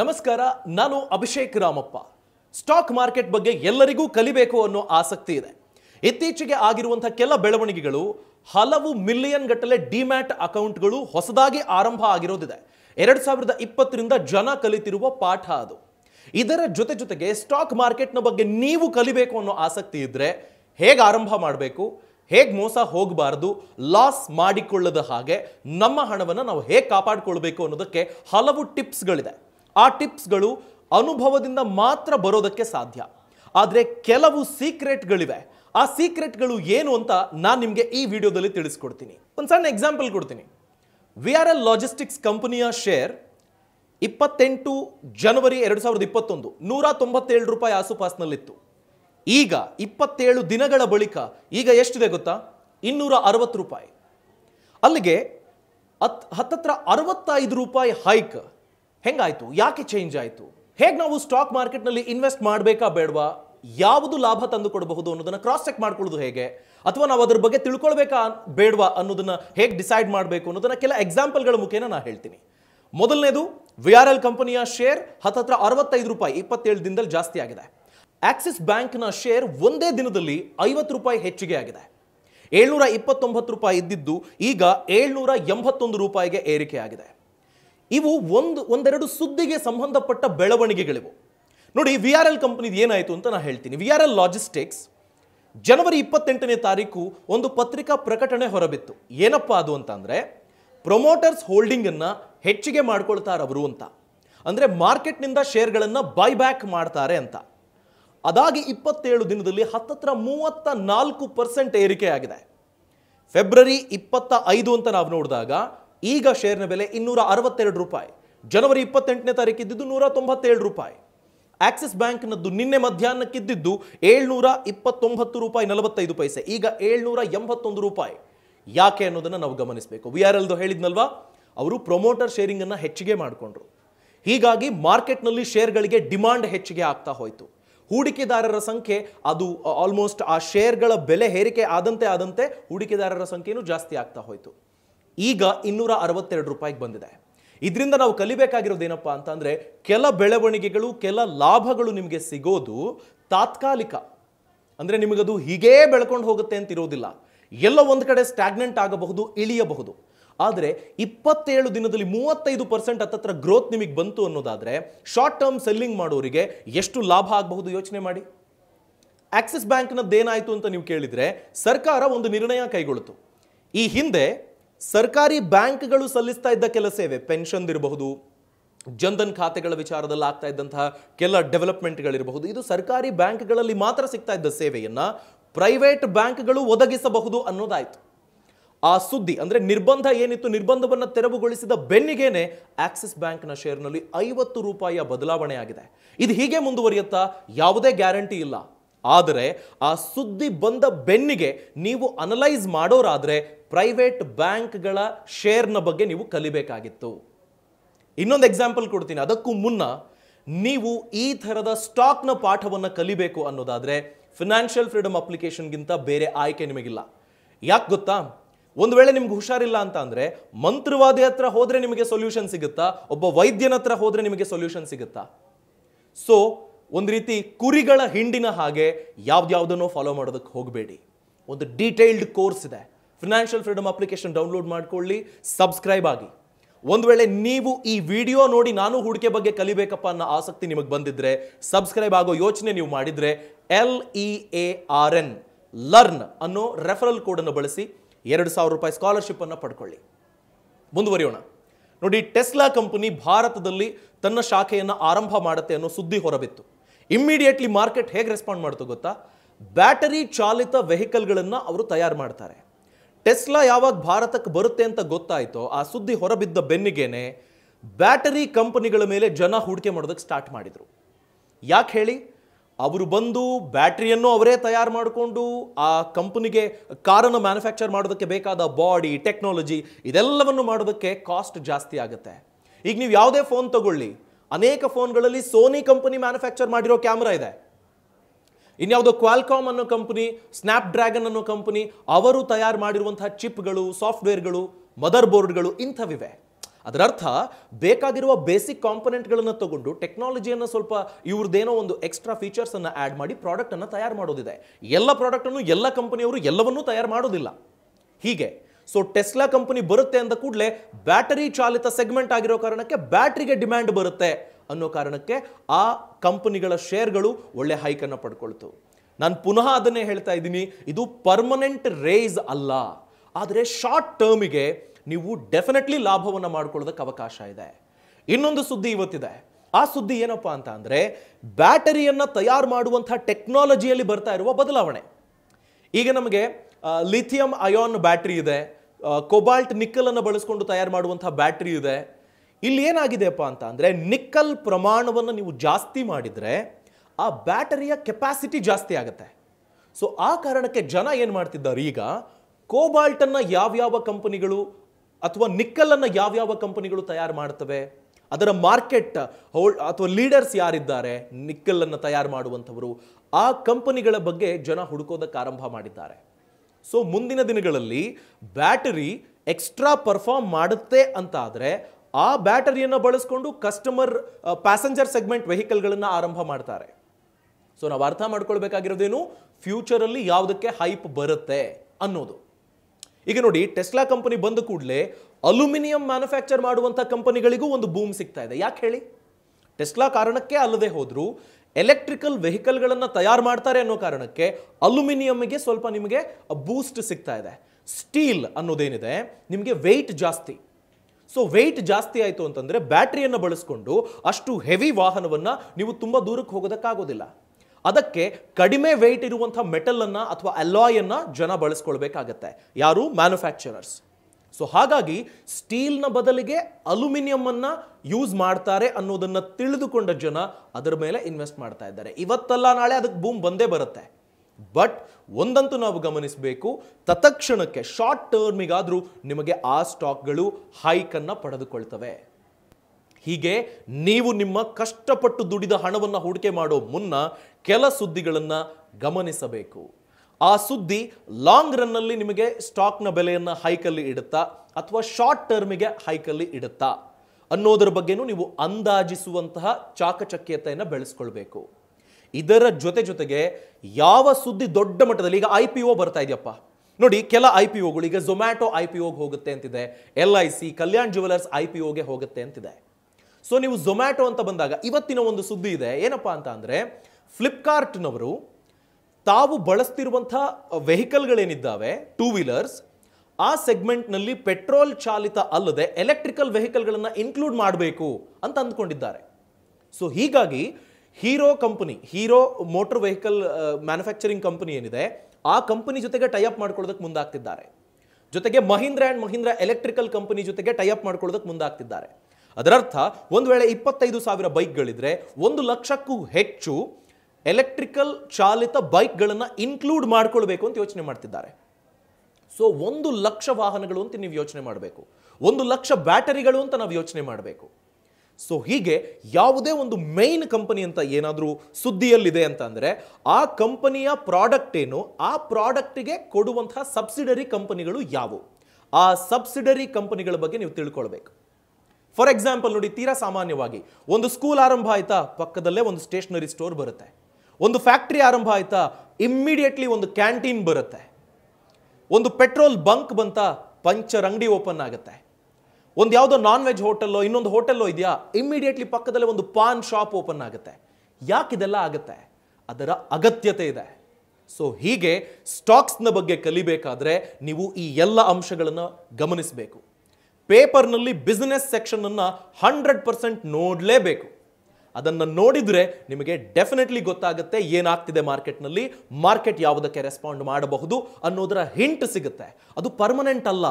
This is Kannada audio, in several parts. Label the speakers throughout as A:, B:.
A: ನಮಸ್ಕಾರ ನಾನು ಅಭಿಷೇಕ್ ರಾಮಪ್ಪ ಸ್ಟಾಕ್ ಮಾರ್ಕೆಟ್ ಬಗ್ಗೆ ಎಲ್ಲರಿಗೂ ಕಲಿಬೇಕು ಅನ್ನೋ ಆಸಕ್ತಿ ಇದೆ ಇತ್ತೀಚೆಗೆ ಆಗಿರುವಂಥ ಕೆಲ ಬೆಳವಣಿಗೆಗಳು ಹಲವು ಮಿಲಿಯನ್ ಗಟ್ಟಲೆ ಡಿಮ್ಯಾಟ್ ಅಕೌಂಟ್ಗಳು ಹೊಸದಾಗಿ ಆರಂಭ ಆಗಿರೋದಿದೆ ಎರಡು ಸಾವಿರದ ಇಪ್ಪತ್ತರಿಂದ ಜನ ಕಲಿತಿರುವ ಪಾಠ ಅದು ಇದರ ಜೊತೆ ಜೊತೆಗೆ ಸ್ಟಾಕ್ ಮಾರ್ಕೆಟ್ನ ಬಗ್ಗೆ ನೀವು ಕಲಿಬೇಕು ಅನ್ನೋ ಆಸಕ್ತಿ ಇದ್ದರೆ ಹೇಗೆ ಆರಂಭ ಮಾಡಬೇಕು ಹೇಗೆ ಮೋಸ ಹೋಗಬಾರದು ಲಾಸ್ ಮಾಡಿಕೊಳ್ಳದ ಹಾಗೆ ನಮ್ಮ ಹಣವನ್ನು ನಾವು ಹೇಗೆ ಕಾಪಾಡಿಕೊಳ್ಬೇಕು ಅನ್ನೋದಕ್ಕೆ ಹಲವು ಟಿಪ್ಸ್ಗಳಿದೆ ಆ ಟಿಪ್ಸ್ಗಳು ಅನುಭವದಿಂದ ಮಾತ್ರ ಬರೋದಕ್ಕೆ ಸಾಧ್ಯ ಆದರೆ ಕೆಲವು ಸೀಕ್ರೆಟ್ಗಳಿವೆ ಆ ಸೀಕ್ರೆಟ್ಗಳು ಏನು ಅಂತ ನಾನು ನಿಮಗೆ ಈ ವಿಡಿಯೋದಲ್ಲಿ ತಿಳಿಸ್ಕೊಡ್ತೀನಿ ಒಂದು ಸಣ್ಣ ಎಕ್ಸಾಂಪಲ್ ಕೊಡ್ತೀನಿ ವಿ ಆರ್ ಎಲ್ ಲಾಜಿಸ್ಟಿಕ್ಸ್ ಕಂಪನಿಯ ಶೇರ್ ಇಪ್ಪತ್ತೆಂಟು ಜನವರಿ ಎರಡು ಸಾವಿರದ ಇಪ್ಪತ್ತೊಂದು ನೂರ ತೊಂಬತ್ತೇಳು ರೂಪಾಯಿ ಆಸುಪಾಸ್ನಲ್ಲಿತ್ತು ಈಗ ಇಪ್ಪತ್ತೇಳು ದಿನಗಳ ಬಳಿಕ ಈಗ ಎಷ್ಟಿದೆ ಗೊತ್ತಾ ಇನ್ನೂರ ಅರವತ್ತು ರೂಪಾಯಿ ಅಲ್ಲಿಗೆ ಹತ್ ಹತ್ತತ್ರ ಅರವತ್ತೈದು ರೂಪಾಯಿ ಹೈಕ್ ಹೆಂಗಾಯ್ತು ಯಾಕೆ ಚೇಂಜ್ ಆಯಿತು ಹೇಗೆ ನಾವು ಸ್ಟಾಕ್ ಮಾರ್ಕೆಟ್ನಲ್ಲಿ ಇನ್ವೆಸ್ಟ್ ಮಾಡಬೇಕಾ ಬೇಡವಾ ಯಾವುದು ಲಾಭ ತಂದು ಕೊಡಬಹುದು ಅನ್ನೋದನ್ನು ಕ್ರಾಸ್ ಚೆಕ್ ಮಾಡ್ಕೊಳ್ಳೋದು ಹೇಗೆ ಅಥವಾ ನಾವು ಅದ್ರ ಬಗ್ಗೆ ತಿಳ್ಕೊಳ್ಬೇಕಾ ಬೇಡವಾ ಅನ್ನೋದನ್ನ ಹೇಗೆ ಡಿಸೈಡ್ ಮಾಡಬೇಕು ಅನ್ನೋದನ್ನು ಕೆಲ ಎಕ್ಸಾಂಪಲ್ಗಳ ಮುಖೇನ ನಾನು ಹೇಳ್ತೀನಿ ಮೊದಲನೇದು ವಿ ಆರ್ ಎಲ್ ಕಂಪನಿಯ ಶೇರ್ ಹತ್ತತ್ರ ಅರವತ್ತೈದು ರೂಪಾಯಿ ಇಪ್ಪತ್ತೇಳು ದಿನದಲ್ಲಿ ಜಾಸ್ತಿ ಆಗಿದೆ ಆಕ್ಸಿಸ್ ಬ್ಯಾಂಕ್ನ ಶೇರ್ ಒಂದೇ ದಿನದಲ್ಲಿ ಐವತ್ತು ರೂಪಾಯಿ ಹೆಚ್ಚಿಗೆ ಆಗಿದೆ ಏಳ್ನೂರ ಇಪ್ಪತ್ತೊಂಬತ್ತು ರೂಪಾಯಿ ಇದ್ದಿದ್ದು ಈಗ ಏಳ್ನೂರ ಎಂಬತ್ತೊಂದು ರೂಪಾಯಿಗೆ ಏರಿಕೆ ಆಗಿದೆ ಇವು ಒಂದು ಒಂದೆರಡು ಸುದ್ದಿಗೆ ಸಂಬಂಧಪಟ್ಟ ಬೆಳವಣಿಗೆಗಳಿವು ನೋಡಿ ವಿ ಆರ್ ಎಲ್ ಕಂಪ್ನಿದು ಏನಾಯಿತು ಅಂತ ನಾನು ಹೇಳ್ತೀನಿ ವಿ ಆರ್ ಎಲ್ ಲಾಜಿಸ್ಟಿಕ್ಸ್ ಜನವರಿ ಇಪ್ಪತ್ತೆಂಟನೇ ತಾರೀಕು ಒಂದು ಪತ್ರಿಕಾ ಪ್ರಕಟಣೆ ಹೊರಬಿತ್ತು ಏನಪ್ಪ ಅದು ಅಂತ ಅಂದರೆ ಪ್ರೊಮೋಟರ್ಸ್ ಹೋಲ್ಡಿಂಗನ್ನು ಹೆಚ್ಚಿಗೆ ಮಾಡ್ಕೊಳ್ತಾರವರು ಅಂತ ಅಂದರೆ ಮಾರ್ಕೆಟ್ನಿಂದ ಶೇರ್ಗಳನ್ನು ಬೈಬ್ಯಾಕ್ ಮಾಡ್ತಾರೆ ಅಂತ ಅದಾಗಿ ಇಪ್ಪತ್ತೇಳು ದಿನದಲ್ಲಿ ಹತ್ತತ್ರ ಮೂವತ್ತ ನಾಲ್ಕು ಪರ್ಸೆಂಟ್ ಏರಿಕೆಯಾಗಿದೆ ಫೆಬ್ರವರಿ ಇಪ್ಪತ್ತ ಐದು ಅಂತ ನಾವು ನೋಡಿದಾಗ ಈಗ ಶೇರ್ನ ಬೆಲೆ ಇನ್ನೂರ ಅರವತ್ತೆರಡು ರೂಪಾಯಿ ಜನವರಿ ಇಪ್ಪತ್ತೆಂಟನೇ ತಾರೀಕಿದ್ದು ನೂರ ತೊಂಬತ್ತೇಳು ರೂಪಾಯಿ ಆಕ್ಸಿಸ್ ಬ್ಯಾಂಕ್ನದ್ದು ನಿನ್ನೆ ಮಧ್ಯಾಹ್ನಕ್ಕಿದ್ದಿದ್ದು ಏಳ್ನೂರ ಇಪ್ಪತ್ತೊಂಬತ್ತು ರೂಪಾಯಿ ನಲವತ್ತೈದು ಪೈಸೆ ಈಗ ಏಳ್ನೂರ ಎಂಬತ್ತೊಂದು ರೂಪಾಯಿ ಯಾಕೆ ಅನ್ನೋದನ್ನು ನಾವು ಗಮನಿಸಬೇಕು ವಿ ಆರ್ ಎಲ್ದು ಹೇಳಿದ್ನಲ್ವಾ ಅವರು ಪ್ರೊಮೋಟರ್ ಶೇರಿಂಗನ್ನು ಹೆಚ್ಚಿಗೆ ಮಾಡಿಕೊಂಡ್ರು ಹೀಗಾಗಿ ಮಾರ್ಕೆಟ್ನಲ್ಲಿ ಶೇರ್ಗಳಿಗೆ ಡಿಮಾಂಡ್ ಹೆಚ್ಚಿಗೆ ಆಗ್ತಾ ಹೋಯಿತು ಹೂಡಿಕೆದಾರರ ಸಂಖ್ಯೆ ಅದು ಆಲ್ಮೋಸ್ಟ್ ಆ ಶೇರ್ಗಳ ಬೆಲೆ ಹೇರಿಕೆ ಆದಂತೆ ಆದಂತೆ ಹೂಡಿಕೆದಾರರ ಸಂಖ್ಯೆಯೂ ಜಾಸ್ತಿ ಆಗ್ತಾ ಹೋಯಿತು ಈಗ ಇನ್ನೂರ ಅರವತ್ತೆರಡು ರೂಪಾಯಿಗೆ ಬಂದಿದೆ ಇದರಿಂದ ನಾವು ಕಲಿಬೇಕಾಗಿರೋದು ಏನಪ್ಪ ಅಂತ ಅಂದರೆ ಕೆಲ ಬೆಳವಣಿಗೆಗಳು ಕೆಲ ಲಾಭಗಳು ನಿಮಗೆ ಸಿಗೋದು ತಾತ್ಕಾಲಿಕ ಅಂದರೆ ನಿಮಗದು ಹೀಗೇ ಬೆಳ್ಕೊಂಡು ಹೋಗುತ್ತೆ ಅಂತ ಇರೋದಿಲ್ಲ ಎಲ್ಲ ಒಂದು ಕಡೆ ಸ್ಟ್ಯಾಗ್ನೆಂಟ್ ಆಗಬಹುದು ಇಳಿಯಬಹುದು ಆದರೆ ಇಪ್ಪತ್ತೇಳು ದಿನದಲ್ಲಿ ಮೂವತ್ತೈದು ಪರ್ಸೆಂಟ್ ಹತ್ತತ್ರ ಗ್ರೋತ್ ನಿಮಗೆ ಬಂತು ಅನ್ನೋದಾದರೆ ಶಾರ್ಟ್ ಟರ್ಮ್ ಸೆಲ್ಲಿಂಗ್ ಮಾಡೋರಿಗೆ ಎಷ್ಟು ಲಾಭ ಆಗಬಹುದು ಯೋಚನೆ ಮಾಡಿ ಆಕ್ಸಿಸ್ ಬ್ಯಾಂಕ್ನದ್ದು ಏನಾಯಿತು ಅಂತ ನೀವು ಕೇಳಿದರೆ ಸರ್ಕಾರ ಒಂದು ನಿರ್ಣಯ ಕೈಗೊಳ್ಳುತ್ತು ಈ ಹಿಂದೆ ಸರ್ಕಾರಿ ಬ್ಯಾಂಕ್ಗಳು ಸಲ್ಲಿಸ್ತಾ ಇದ್ದ ಕೆಲ ಸೇವೆ ಪೆನ್ಷನ್ ಇರಬಹುದು ಜನ್ಧನ್ ಖಾತೆಗಳ ವಿಚಾರದಲ್ಲಿ ಆಗ್ತಾ ಇದ್ದಂತಹ ಕೆಲ ಡೆವಲಪ್ಮೆಂಟ್ಗಳಿರಬಹುದು ಇದು ಸರ್ಕಾರಿ ಬ್ಯಾಂಕ್ಗಳಲ್ಲಿ ಮಾತ್ರ ಸಿಗ್ತಾ ಇದ್ದ ಸೇವೆಯನ್ನು ಪ್ರೈವೇಟ್ ಬ್ಯಾಂಕ್ಗಳು ಒದಗಿಸಬಹುದು ಅನ್ನೋದಾಯಿತು ಆ ಸುದ್ದಿ ಅಂದ್ರೆ ನಿರ್ಬಂಧ ಏನಿತ್ತು ನಿರ್ಬಂಧವನ್ನು ತೆರವುಗೊಳಿಸಿದ ಬೆನ್ನಿಗೇನೆ ಆಕ್ಸಿಸ್ ಬ್ಯಾಂಕ್ನ ಶೇರ್ನಲ್ಲಿ ಐವತ್ತು ರೂಪಾಯಿಯ ಬದಲಾವಣೆ ಆಗಿದೆ ಇದು ಹೀಗೆ ಮುಂದುವರಿಯುತ್ತಾ ಯಾವುದೇ ಗ್ಯಾರಂಟಿ ಇಲ್ಲ ಆದರೆ ಆ ಸುದ್ದಿ ಬಂದ ಬೆನ್ನಿಗೆ ನೀವು ಅನಲೈಸ್ ಮಾಡೋರಾದರೆ ಪ್ರೈವೇಟ್ ಬ್ಯಾಂಕ್ಗಳ ಶೇರ್ನ ಬಗ್ಗೆ ನೀವು ಕಲಿಬೇಕಾಗಿತ್ತು ಇನ್ನೊಂದು ಎಕ್ಸಾಂಪಲ್ ಕೊಡ್ತೀನಿ ಅದಕ್ಕೂ ಮುನ್ನ ನೀವು ಈ ಥರದ ಸ್ಟಾಕ್ನ ಪಾಠವನ್ನು ಕಲಿಬೇಕು ಅನ್ನೋದಾದರೆ ಫಿನಾನ್ಷಿಯಲ್ ಫ್ರೀಡಮ್ ಅಪ್ಲಿಕೇಶನ್ಗಿಂತ ಬೇರೆ ಆಯ್ಕೆ ನಿಮಗಿಲ್ಲ ಯಾಕೆ ಗೊತ್ತಾ ಒಂದು ವೇಳೆ ನಿಮ್ಗೆ ಹುಷಾರಿಲ್ಲ ಅಂತ ಅಂದರೆ ಮಂತ್ರವಾದಿ ಹತ್ರ ಹೋದರೆ ನಿಮಗೆ ಸೊಲ್ಯೂಷನ್ ಸಿಗುತ್ತಾ ಒಬ್ಬ ವೈದ್ಯನ ಹತ್ರ ಹೋದರೆ ನಿಮಗೆ ಸೊಲ್ಯೂಷನ್ ಸಿಗುತ್ತಾ ಸೊ ಒಂದು ರೀತಿ ಕುರಿಗಳ ಹಿಂಡಿನ ಹಾಗೆ ಯಾವ್ದಾವುದನ್ನು ಫಾಲೋ ಮಾಡೋದಕ್ಕೆ ಹೋಗಬೇಡಿ ಒಂದು ಡೀಟೇಲ್ಡ್ ಕೋರ್ಸ್ ಇದೆ ಫಿನಾನ್ಷಿಯಲ್ ಫ್ರೀಡಮ್ ಅಪ್ಲಿಕೇಶನ್ ಡೌನ್ಲೋಡ್ ಮಾಡ್ಕೊಳ್ಳಿ ಸಬ್ಸ್ಕ್ರೈಬ್ ಆಗಿ ಒಂದು ವೇಳೆ ನೀವು ಈ ವಿಡಿಯೋ ನೋಡಿ ನಾನು ಹೂಡಿಕೆ ಬಗ್ಗೆ ಕಲಿಬೇಕಪ್ಪ ಅನ್ನೋ ಆಸಕ್ತಿ ನಿಮಗೆ ಬಂದಿದ್ರೆ ಸಬ್ಸ್ಕ್ರೈಬ್ ಆಗೋ ಯೋಚನೆ ನೀವು ಮಾಡಿದರೆ L E A R N learn ಅನ್ನೋ ರೆಫರಲ್ ಕೋಡನ್ನು ಬಳಸಿ ಎರಡು ಸಾವಿರ ರೂಪಾಯಿ ಸ್ಕಾಲರ್ಶಿಪ್ಪನ್ನು ಪಡ್ಕೊಳ್ಳಿ ಮುಂದುವರಿಯೋಣ ನೋಡಿ ಟೆಸ್ಲಾ ಕಂಪನಿ ಭಾರತದಲ್ಲಿ ತನ್ನ ಶಾಖೆಯನ್ನು ಆರಂಭ ಮಾಡುತ್ತೆ ಅನ್ನೋ ಸುದ್ದಿ ಹೊರಬಿತ್ತು ಇಮ್ಮಿಡಿಯೇಟ್ಲಿ ಮಾರ್ಕೆಟ್ ಹೇಗೆ ರೆಸ್ಪಾಂಡ್ ಮಾಡ್ತು ಗೊತ್ತಾ ಬ್ಯಾಟರಿ ಚಾಲಿತ ವೆಹಿಕಲ್ಗಳನ್ನು ಅವರು ತಯಾರು ಮಾಡ್ತಾರೆ ಟೆಸ್ಲಾ ಯಾವಾಗ ಭಾರತಕ್ಕೆ ಬರುತ್ತೆ ಅಂತ ಗೊತ್ತಾಯಿತೋ ಆ ಸುದ್ದಿ ಹೊರಬಿದ್ದ ಬೆನ್ನಿಗೇನೆ ಬ್ಯಾಟರಿ ಕಂಪನಿಗಳ ಮೇಲೆ ಜನ ಹೂಡಿಕೆ ಮಾಡೋದಕ್ಕೆ ಸ್ಟಾರ್ಟ್ ಮಾಡಿದರು ಯಾಕೆ ಹೇಳಿ ಅವರು ಬಂದು ಬ್ಯಾಟ್ರಿಯನ್ನು ಅವರೇ ತಯಾರು ಮಾಡಿಕೊಂಡು ಆ ಕಂಪನಿಗೆ ಕಾರನ್ನು ಮ್ಯಾನುಫ್ಯಾಕ್ಚರ್ ಮಾಡೋದಕ್ಕೆ ಬೇಕಾದ ಬಾಡಿ ಟೆಕ್ನಾಲಜಿ ಇದೆಲ್ಲವನ್ನು ಮಾಡೋದಕ್ಕೆ ಕಾಸ್ಟ್ ಜಾಸ್ತಿ ಆಗುತ್ತೆ ಈಗ ನೀವು ಯಾವುದೇ ಫೋನ್ ತಗೊಳ್ಳಿ ಅನೇಕ ಫೋನ್ಗಳಲ್ಲಿ ಸೋನಿ ಕಂಪನಿ ಮ್ಯಾನುಫ್ಯಾಕ್ಚರ್ ಮಾಡಿರೋ ಕ್ಯಾಮ್ರಾ ಇದೆ ಇನ್ಯಾವುದೋ ಕ್ವಾಲ್ಕಾಮ್ ಅನ್ನೋ ಕಂಪನಿ ಸ್ನ್ಯಾಪ್ ಡ್ರ್ಯಾಗನ್ ಅನ್ನೋ ಕಂಪನಿ ಅವರು ತಯಾರು ಮಾಡಿರುವಂತಹ ಚಿಪ್ಗಳು ಸಾಫ್ಟ್ವೇರ್ಗಳು ಮದರ್ ಬೋರ್ಡ್ಗಳು ಇಂಥವಿವೆ ಅದರರ್ಥ ಬೇಕಾಗಿರುವ ಬೇಸಿಕ್ ಕಾಂಪೊನೆಂಟ್ಗಳನ್ನು ತಗೊಂಡು ಟೆಕ್ನಾಲಜಿಯನ್ನು ಸ್ವಲ್ಪ ಇವ್ರದ್ದೇನೋ ಒಂದು ಎಕ್ಸ್ಟ್ರಾ ಫೀಚರ್ಸನ್ನು ಆ್ಯಡ್ ಮಾಡಿ ಪ್ರಾಡಕ್ಟನ್ನು ತಯಾರು ಮಾಡೋದಿದೆ ಎಲ್ಲ ಪ್ರಾಡಕ್ಟನ್ನು ಎಲ್ಲ ಕಂಪನಿಯವರು ಎಲ್ಲವನ್ನೂ ತಯಾರು ಮಾಡೋದಿಲ್ಲ ಹೀಗೆ ಸೊ ಟೆಸ್ಲಾ ಕಂಪನಿ ಬರುತ್ತೆ ಅಂದ ಕೂಡಲೇ ಬ್ಯಾಟರಿ ಚಾಲಿತ ಸೆಗ್ಮೆಂಟ್ ಆಗಿರೋ ಕಾರಣಕ್ಕೆ ಬ್ಯಾಟರಿಗೆ ಡಿಮ್ಯಾಂಡ್ ಬರುತ್ತೆ ಅನ್ನೋ ಕಾರಣಕ್ಕೆ ಆ ಕಂಪನಿಗಳ ಶೇರ್ಗಳು ಒಳ್ಳೆ ಹೈಕನ್ನು ಪಡ್ಕೊಳ್ತು ನಾನು ಪುನಃ ಅದನ್ನೇ ಹೇಳ್ತಾ ಇದ್ದೀನಿ ಇದು ಪರ್ಮನೆಂಟ್ ರೇಸ್ ಅಲ್ಲ ಆದರೆ ಶಾರ್ಟ್ ಟರ್ಮಿಗೆ ನೀವು ಡೆಫಿನೆಟ್ಲಿ ಲಾಭವನ್ನು ಮಾಡ್ಕೊಳ್ಳೋದಕ್ಕೆ ಅವಕಾಶ ಇದೆ ಇನ್ನೊಂದು ಸುದ್ದಿ ಇವತ್ತಿದೆ ಆ ಸುದ್ದಿ ಏನಪ್ಪಾ ಅಂತ ಅಂದರೆ ಬ್ಯಾಟರಿಯನ್ನು ತಯಾರು ಮಾಡುವಂಥ ಟೆಕ್ನಾಲಜಿಯಲ್ಲಿ ಬರ್ತಾ ಇರುವ ಬದಲಾವಣೆ ಈಗ ನಮಗೆ ಲಿಥಿಯಂ ಅಯೋನ್ ಬ್ಯಾಟ್ರಿ ಇದೆ ಕೊಬಾಲ್ಟ್ ನಿಕ್ಕಲನ್ನು ಬಳಸ್ಕೊಂಡು ತಯಾರು ಮಾಡುವಂತಹ ಬ್ಯಾಟ್ರಿ ಇದೆ ಇಲ್ಲಿ ಏನಾಗಿದೆಪ್ಪ ಅಂತ ಅಂದರೆ ನಿಕ್ಕಲ್ ಪ್ರಮಾಣವನ್ನು ನೀವು ಜಾಸ್ತಿ ಮಾಡಿದರೆ ಆ ಬ್ಯಾಟರಿಯ ಕೆಪಾಸಿಟಿ ಜಾಸ್ತಿ ಆಗುತ್ತೆ ಸೊ ಆ ಕಾರಣಕ್ಕೆ ಜನ ಏನು ಮಾಡ್ತಿದ್ದಾರೆ ಈಗ ಕೋಬಾಲ್ಟನ್ನು ಯಾವ್ಯಾವ ಕಂಪನಿಗಳು ಅಥವಾ ನಿಕ್ಕಲನ್ನು ಯಾವ್ಯಾವ ಕಂಪನಿಗಳು ತಯಾರು ಮಾಡ್ತವೆ ಅದರ ಮಾರ್ಕೆಟ್ ಅಥವಾ ಲೀಡರ್ಸ್ ಯಾರಿದ್ದಾರೆ ನಿಕ್ಕಲನ್ನು ತಯಾರು ಮಾಡುವಂಥವರು ಆ ಕಂಪನಿಗಳ ಬಗ್ಗೆ ಜನ ಹುಡುಕೋದಕ್ಕೆ ಆರಂಭ ಮಾಡಿದ್ದಾರೆ ಸೊ ಮುಂದಿನ ದಿನಗಳಲ್ಲಿ ಬ್ಯಾಟರಿ ಎಕ್ಸ್ಟ್ರಾ ಪರ್ಫಾರ್ಮ್ ಮಾಡುತ್ತೆ ಅಂತ ಆದರೆ ಆ ಬ್ಯಾಟರಿಯನ್ನು ಬಳಸ್ಕೊಂಡು ಕಸ್ಟಮರ್ ಪ್ಯಾಸೆಂಜರ್ ಸೆಗ್ಮೆಂಟ್ ವೆಹಿಕಲ್ಗಳನ್ನು ಆರಂಭ ಮಾಡ್ತಾರೆ ಸೊ ನಾವು ಅರ್ಥ ಮಾಡ್ಕೊಳ್ಬೇಕಾಗಿರೋದೇನು ಫ್ಯೂಚರಲ್ಲಿ ಯಾವುದಕ್ಕೆ ಹೈಪ್ ಬರುತ್ತೆ ಅನ್ನೋದು ಈಗ ನೋಡಿ ಟೆಸ್ಲಾ ಕಂಪನಿ ಬಂದ ಕೂಡಲೇ ಅಲ್ಯೂಮಿನಿಯಂ ಮ್ಯಾನುಫ್ಯಾಕ್ಚರ್ ಮಾಡುವಂಥ ಕಂಪನಿಗಳಿಗೂ ಒಂದು ಬೂಮ್ ಸಿಗ್ತಾ ಇದೆ ಯಾಕೆ ಹೇಳಿ ಟೆಸ್ಲಾ ಕಾರಣಕ್ಕೆ ಅಲ್ಲದೆ ಹೋದರೂ ಎಲೆಕ್ಟ್ರಿಕಲ್ ವೆಹಿಕಲ್ಗಳನ್ನು ತಯಾರು ಮಾಡ್ತಾರೆ ಅನ್ನೋ ಕಾರಣಕ್ಕೆ ಅಲ್ಯುಮಿನಿಯಮ್ಗೆ ಸ್ವಲ್ಪ ನಿಮಗೆ ಬೂಸ್ಟ್ ಸಿಗ್ತಾ ಇದೆ ಸ್ಟೀಲ್ ಅನ್ನೋದೇನಿದೆ ನಿಮಗೆ ವೆಯ್ಟ್ ಜಾಸ್ತಿ ಸೊ ವೆಯ್ಟ್ ಜಾಸ್ತಿ ಆಯಿತು ಅಂತಂದರೆ ಬ್ಯಾಟ್ರಿಯನ್ನು ಬಳಸ್ಕೊಂಡು ಅಷ್ಟು ಹೆವಿ ವಾಹನವನ್ನು ನೀವು ತುಂಬ ದೂರಕ್ಕೆ ಹೋಗೋದಕ್ಕಾಗೋದಿಲ್ಲ ಅದಕ್ಕೆ ಕಡಿಮೆ ವೆಯ್ಟ್ ಇರುವಂಥ ಮೆಟಲನ್ನು ಅಥವಾ ಅನ್ನ ಜನ ಬಳಸ್ಕೊಳ್ಬೇಕಾಗತ್ತೆ ಯಾರು ಮ್ಯಾನುಫ್ಯಾಕ್ಚರರ್ಸ್ ಸೊ ಹಾಗಾಗಿ ಸ್ಟೀಲ್ನ ಬದಲಿಗೆ ಅಲ್ಯೂಮಿನಿಯಮನ್ನು ಯೂಸ್ ಮಾಡ್ತಾರೆ ಅನ್ನೋದನ್ನು ತಿಳಿದುಕೊಂಡ ಜನ ಅದರ ಮೇಲೆ ಇನ್ವೆಸ್ಟ್ ಮಾಡ್ತಾ ಇದ್ದಾರೆ ಇವತ್ತಲ್ಲ ನಾಳೆ ಅದಕ್ಕೆ ಬೂಮ್ ಬಂದೇ ಬರುತ್ತೆ ಬಟ್ ಒಂದಂತೂ ನಾವು ಗಮನಿಸಬೇಕು ತತ್ಕ್ಷಣಕ್ಕೆ ಶಾರ್ಟ್ ಟರ್ಮಿಗಾದರೂ ನಿಮಗೆ ಆ ಸ್ಟಾಕ್ಗಳು ಹೈಕನ್ನು ಪಡೆದುಕೊಳ್ತವೆ ಹೀಗೆ ನೀವು ನಿಮ್ಮ ಕಷ್ಟಪಟ್ಟು ದುಡಿದ ಹಣವನ್ನು ಹೂಡಿಕೆ ಮಾಡೋ ಮುನ್ನ ಕೆಲ ಸುದ್ದಿಗಳನ್ನು ಗಮನಿಸಬೇಕು ಆ ಸುದ್ದಿ ಲಾಂಗ್ ರನ್ನಲ್ಲಿ ನಿಮಗೆ ಸ್ಟಾಕ್ನ ಬೆಲೆಯನ್ನು ಹೈಕಲ್ಲಿ ಇಡುತ್ತಾ ಅಥವಾ ಶಾರ್ಟ್ ಟರ್ಮಿಗೆ ಹೈಕಲ್ಲಿ ಇಡುತ್ತಾ ಅನ್ನೋದರ ಬಗ್ಗೆ ನೀವು ಅಂದಾಜಿಸುವಂತಹ ಚಾಕಚಕ್ಯತೆಯನ್ನು ಬೆಳೆಸ್ಕೊಳ್ಬೇಕು ಇದರ ಜೊತೆ ಜೊತೆಗೆ ಯಾವ ಸುದ್ದಿ ದೊಡ್ಡ ಮಟ್ಟದಲ್ಲಿ ಈಗ ಐ ಪಿ ಒ ಬರ್ತಾ ಇದೆಯಪ್ಪ ನೋಡಿ ಕೆಲ ಐ ಪಿ ಓಗಳು ಈಗ ಝೊಮ್ಯಾಟೊ ಐ ಪಿ ಒಗೆ ಹೋಗುತ್ತೆ ಅಂತಿದೆ L I C Kalyan jewellers I P ಓಗೆ ಹೋಗುತ್ತೆ ಅಂತಿದೆ ಸೊ ನೀವು ಝೊಮ್ಯಾಟೊ ಅಂತ ಬಂದಾಗ ಇವತ್ತಿನ ಒಂದು ಸುದ್ದಿ ಇದೆ ಏನಪ್ಪಾ ಅಂತ ಅಂದರೆ ಫ್ಲಿಪ್ಕಾರ್ಟ್ನವರು ತಾವು ಬಳಸ್ತಿರುವಂಥ ವೆಹಿಕಲ್ಗಳೇನಿದ್ದಾವೆ ಟೂ ವೀಲರ್ಸ್ ಆ ಸೆಗ್ಮೆಂಟ್ನಲ್ಲಿ ಪೆಟ್ರೋಲ್ ಚಾಲಿತ ಅಲ್ಲದೆ ಎಲೆಕ್ಟ್ರಿಕಲ್ ವೆಹಿಕಲ್ಗಳನ್ನು ಇನ್ಕ್ಲೂಡ್ ಮಾಡಬೇಕು ಅಂತ ಅಂದ್ಕೊಂಡಿದ್ದಾರೆ ಸೊ ಹೀಗಾಗಿ Hero company Hero motor vehicle manufacturing company ಏನಿದೆ ಆ ಕಂಪನಿ ಜೊತೆಗೆ ಟೈಅಪ್ ಮಾಡ್ಕೊಳ್ಳೋದಕ್ಕೆ ಮುಂದಾಗ್ತಿದ್ದಾರೆ ಜೊತೆಗೆ Mahindra and Mahindra electrical company ಜೊತೆಗೆ ಟೈಅಪ್ ಮಾಡ್ಕೊಳ್ಳೋದಕ್ಕೆ ಮುಂದಾಗ್ತಿದ್ದಾರೆ ಅದರರ್ಥ ಒಂದು ವೇಳೆ ಇಪ್ಪತ್ತೈದು ಸಾವಿರ ಬೈಕ್ಗಳಿದ್ರೆ ಒಂದು ಲಕ್ಷಕ್ಕೂ ಹೆಚ್ಚು ಎಲೆಕ್ಟ್ರಿಕಲ್ ಚಾಲಿತ ಬೈಕ್ಗಳನ್ನು ಇನ್ಕ್ಲೂಡ್ ಮಾಡ್ಕೊಳ್ಬೇಕು ಅಂತ ಯೋಚನೆ ಮಾಡ್ತಿದ್ದಾರೆ ಸೊ ಒಂದು ಲಕ್ಷ ವಾಹನಗಳು ಅಂತ ನೀವು ಯೋಚನೆ ಮಾಡಬೇಕು ಒಂದು ಲಕ್ಷ ಬ್ಯಾಟರಿಗಳು ಅಂತ ನಾವು ಯೋಚನೆ ಮಾಡಬೇಕು ಸೊ ಹೀಗೆ ಯಾವುದೇ ಒಂದು ಮೇನ್ ಕಂಪನಿ ಅಂತ ಏನಾದರೂ ಸುದ್ದಿಯಲ್ಲಿದೆ ಅಂತ ಅಂದರೆ ಆ ಕಂಪನಿಯ ಪ್ರಾಡಕ್ಟ್ ಏನು ಆ ಪ್ರಾಡಕ್ಟಿಗೆ ಕೊಡುವಂತಹ ಸಬ್ಸಿಡರಿ ಕಂಪನಿಗಳು ಯಾವುವು ಆ ಸಬ್ಸಿಡರಿ ಕಂಪನಿಗಳ ಬಗ್ಗೆ ನೀವು ತಿಳ್ಕೊಳ್ಬೇಕು ಫಾರ್ ಎಕ್ಸಾಂಪಲ್ ನೋಡಿ ತೀರಾ ಸಾಮಾನ್ಯವಾಗಿ ಒಂದು ಸ್ಕೂಲ್ ಆರಂಭ ಆಯಿತಾ ಪಕ್ಕದಲ್ಲೇ ಒಂದು ಸ್ಟೇಷನರಿ ಸ್ಟೋರ್ ಬರುತ್ತೆ ಒಂದು ಫ್ಯಾಕ್ಟ್ರಿ ಆರಂಭ ಆಯ್ತಾ ಇಮ್ಮಿಡಿಯೇಟ್ಲಿ ಒಂದು ಕ್ಯಾಂಟೀನ್ ಬರುತ್ತೆ ಒಂದು ಪೆಟ್ರೋಲ್ ಬಂಕ್ ಬಂತ ಪಂಚರ್ ಅಂಗಡಿ ಓಪನ್ ಆಗುತ್ತೆ ಒಂದು ಯಾವುದೋ ನಾನ್ ವೆಜ್ ಹೋಟೆಲ್ಲೋ ಇನ್ನೊಂದು ಹೋಟೆಲ್ಲೋ ಇದೆಯಾ ಇಮ್ಮಿಡಿಯೇಟ್ಲಿ ಪಕ್ಕದಲ್ಲೇ ಒಂದು ಪಾನ್ ಶಾಪ್ ಓಪನ್ ಆಗುತ್ತೆ ಯಾಕೆ ಇದೆಲ್ಲ ಆಗುತ್ತೆ ಅದರ ಅಗತ್ಯತೆ ಇದೆ ಸೊ ಹೀಗೆ ಸ್ಟಾಕ್ಸ್ನ ಬಗ್ಗೆ ಕಲಿಬೇಕಾದ್ರೆ ನೀವು ಈ ಎಲ್ಲ ಅಂಶಗಳನ್ನು ಗಮನಿಸಬೇಕು ಪೇಪರ್ನಲ್ಲಿ ಬಿಸ್ನೆಸ್ ಸೆಕ್ಷನನ್ನು ಹಂಡ್ರೆಡ್ ಪರ್ಸೆಂಟ್ ನೋಡಲೇಬೇಕು ಅದನ್ನು ನೋಡಿದರೆ ನಿಮಗೆ ಡೆಫಿನೆಟ್ಲಿ ಗೊತ್ತಾಗುತ್ತೆ ಏನಾಗ್ತಿದೆ ಮಾರ್ಕೆಟ್ನಲ್ಲಿ ಮಾರ್ಕೆಟ್ ಯಾವುದಕ್ಕೆ ರೆಸ್ಪಾಂಡ್ ಮಾಡಬಹುದು ಅನ್ನೋದರ ಹಿಂಟ್ ಸಿಗುತ್ತೆ ಅದು ಪರ್ಮನೆಂಟ್ ಅಲ್ಲ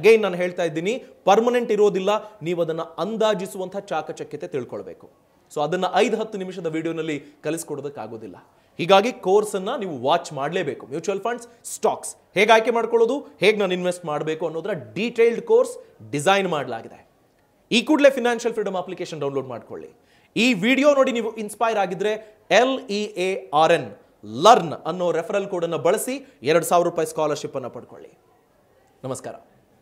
A: ಅಗೈನ್ ನಾನು ಹೇಳ್ತಾ ಇದ್ದೀನಿ ಪರ್ಮನೆಂಟ್ ಇರೋದಿಲ್ಲ ನೀವು ಅದನ್ನು ಅಂದಾಜಿಸುವಂಥ ಚಾಕಚಕ್ಯತೆ ತಿಳ್ಕೊಳ್ಬೇಕು ಸೊ ಅದನ್ನು ಐದು ಹತ್ತು ನಿಮಿಷದ ವಿಡಿಯೋನಲ್ಲಿ ಕಲಿಸ್ಕೊಡೋದಕ್ಕಾಗೋದಿಲ್ಲ ಹೀಗಾಗಿ ಕೋರ್ಸನ್ನು ನೀವು ವಾಚ್ ಮಾಡಲೇಬೇಕು ಮ್ಯೂಚುವಲ್ ಫಂಡ್ಸ್ ಸ್ಟಾಕ್ಸ್ ಹೇಗೆ ಆಯ್ಕೆ ಮಾಡ್ಕೊಳ್ಳೋದು ಹೇಗೆ ನಾನು ಇನ್ವೆಸ್ಟ್ ಮಾಡಬೇಕು ಅನ್ನೋದರ ಡೀಟೇಲ್ಡ್ ಕೋರ್ಸ್ ಡಿಸೈನ್ ಮಾಡಲಾಗಿದೆ ಈ ಕೂಡಲೇ ಫಿನಾನ್ಷಿಯಲ್ ಫ್ರೀಡಮ್ ಅಪ್ಲಿಕೇಶನ್ ಡೌನ್ಲೋಡ್ ಮಾಡ್ಕೊಳ್ಳಿ ಈ ವಿಡಿಯೋ ನೋಡಿ ನೀವು ಇನ್ಸ್ಪೈರ್ ಆಗಿದ್ರೆ L E A R N learn ಅನ್ನೋ ರೆಫರಲ್ ಕೋಡನ್ನು ಬಳಸಿ ಎರಡು ಸಾವಿರ ರೂಪಾಯಿ ಸ್ಕಾಲರ್ಶಿಪ್ ಅನ್ನು ಪಡ್ಕೊಳ್ಳಿ ನಮಸ್ಕಾರ